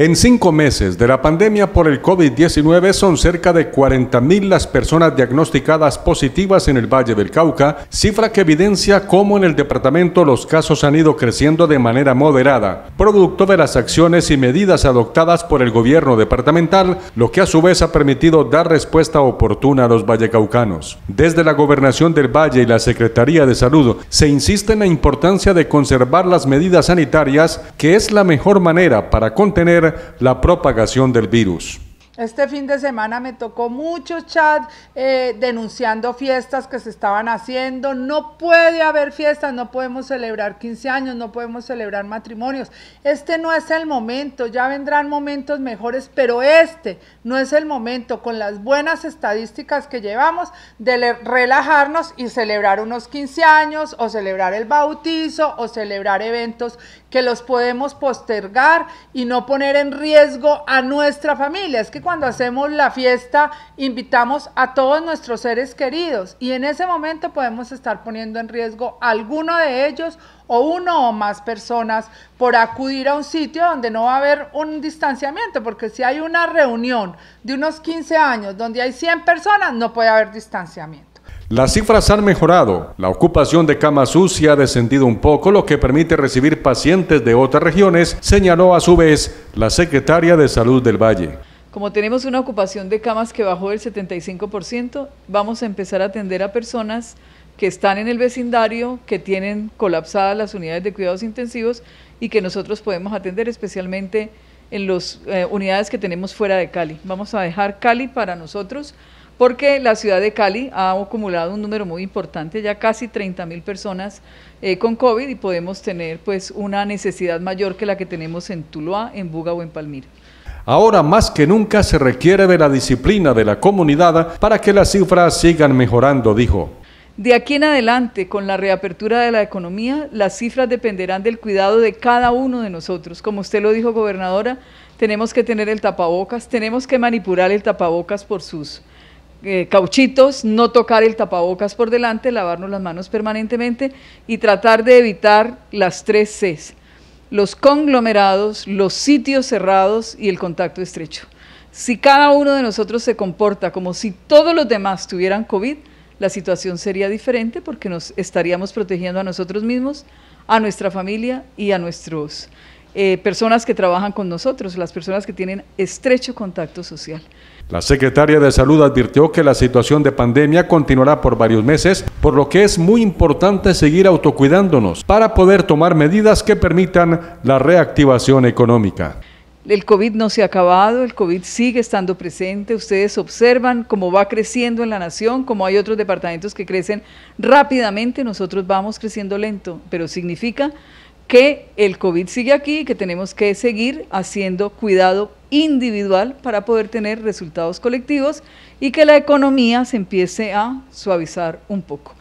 En cinco meses de la pandemia por el COVID-19 son cerca de 40.000 las personas diagnosticadas positivas en el Valle del Cauca, cifra que evidencia cómo en el departamento los casos han ido creciendo de manera moderada, producto de las acciones y medidas adoptadas por el gobierno departamental, lo que a su vez ha permitido dar respuesta oportuna a los vallecaucanos. Desde la Gobernación del Valle y la Secretaría de Salud se insiste en la importancia de conservar las medidas sanitarias, que es la mejor manera para contener la propagación del virus. Este fin de semana me tocó mucho chat eh, denunciando fiestas que se estaban haciendo. No puede haber fiestas, no podemos celebrar 15 años, no podemos celebrar matrimonios. Este no es el momento, ya vendrán momentos mejores, pero este no es el momento con las buenas estadísticas que llevamos de relajarnos y celebrar unos 15 años o celebrar el bautizo o celebrar eventos que los podemos postergar y no poner en riesgo a nuestra familia. Es que cuando hacemos la fiesta invitamos a todos nuestros seres queridos y en ese momento podemos estar poniendo en riesgo a alguno de ellos o uno o más personas por acudir a un sitio donde no va a haber un distanciamiento, porque si hay una reunión de unos 15 años donde hay 100 personas, no puede haber distanciamiento. Las cifras han mejorado. La ocupación de camas UCI ha descendido un poco, lo que permite recibir pacientes de otras regiones, señaló a su vez la secretaria de Salud del Valle. Como tenemos una ocupación de camas que bajó del 75%, vamos a empezar a atender a personas que están en el vecindario, que tienen colapsadas las unidades de cuidados intensivos y que nosotros podemos atender especialmente en las eh, unidades que tenemos fuera de Cali. Vamos a dejar Cali para nosotros porque la ciudad de Cali ha acumulado un número muy importante, ya casi 30.000 personas eh, con COVID y podemos tener pues una necesidad mayor que la que tenemos en Tuluá, en Buga o en Palmira. Ahora más que nunca se requiere de la disciplina de la comunidad para que las cifras sigan mejorando, dijo. De aquí en adelante, con la reapertura de la economía, las cifras dependerán del cuidado de cada uno de nosotros. Como usted lo dijo, gobernadora, tenemos que tener el tapabocas, tenemos que manipular el tapabocas por sus eh, cauchitos, no tocar el tapabocas por delante, lavarnos las manos permanentemente y tratar de evitar las tres Cs los conglomerados, los sitios cerrados y el contacto estrecho. Si cada uno de nosotros se comporta como si todos los demás tuvieran COVID, la situación sería diferente porque nos estaríamos protegiendo a nosotros mismos, a nuestra familia y a nuestros eh, personas que trabajan con nosotros, las personas que tienen estrecho contacto social. La secretaria de Salud advirtió que la situación de pandemia continuará por varios meses, por lo que es muy importante seguir autocuidándonos para poder tomar medidas que permitan la reactivación económica. El COVID no se ha acabado, el COVID sigue estando presente, ustedes observan cómo va creciendo en la nación, como hay otros departamentos que crecen rápidamente, nosotros vamos creciendo lento, pero significa que el COVID sigue aquí y que tenemos que seguir haciendo cuidado individual para poder tener resultados colectivos y que la economía se empiece a suavizar un poco.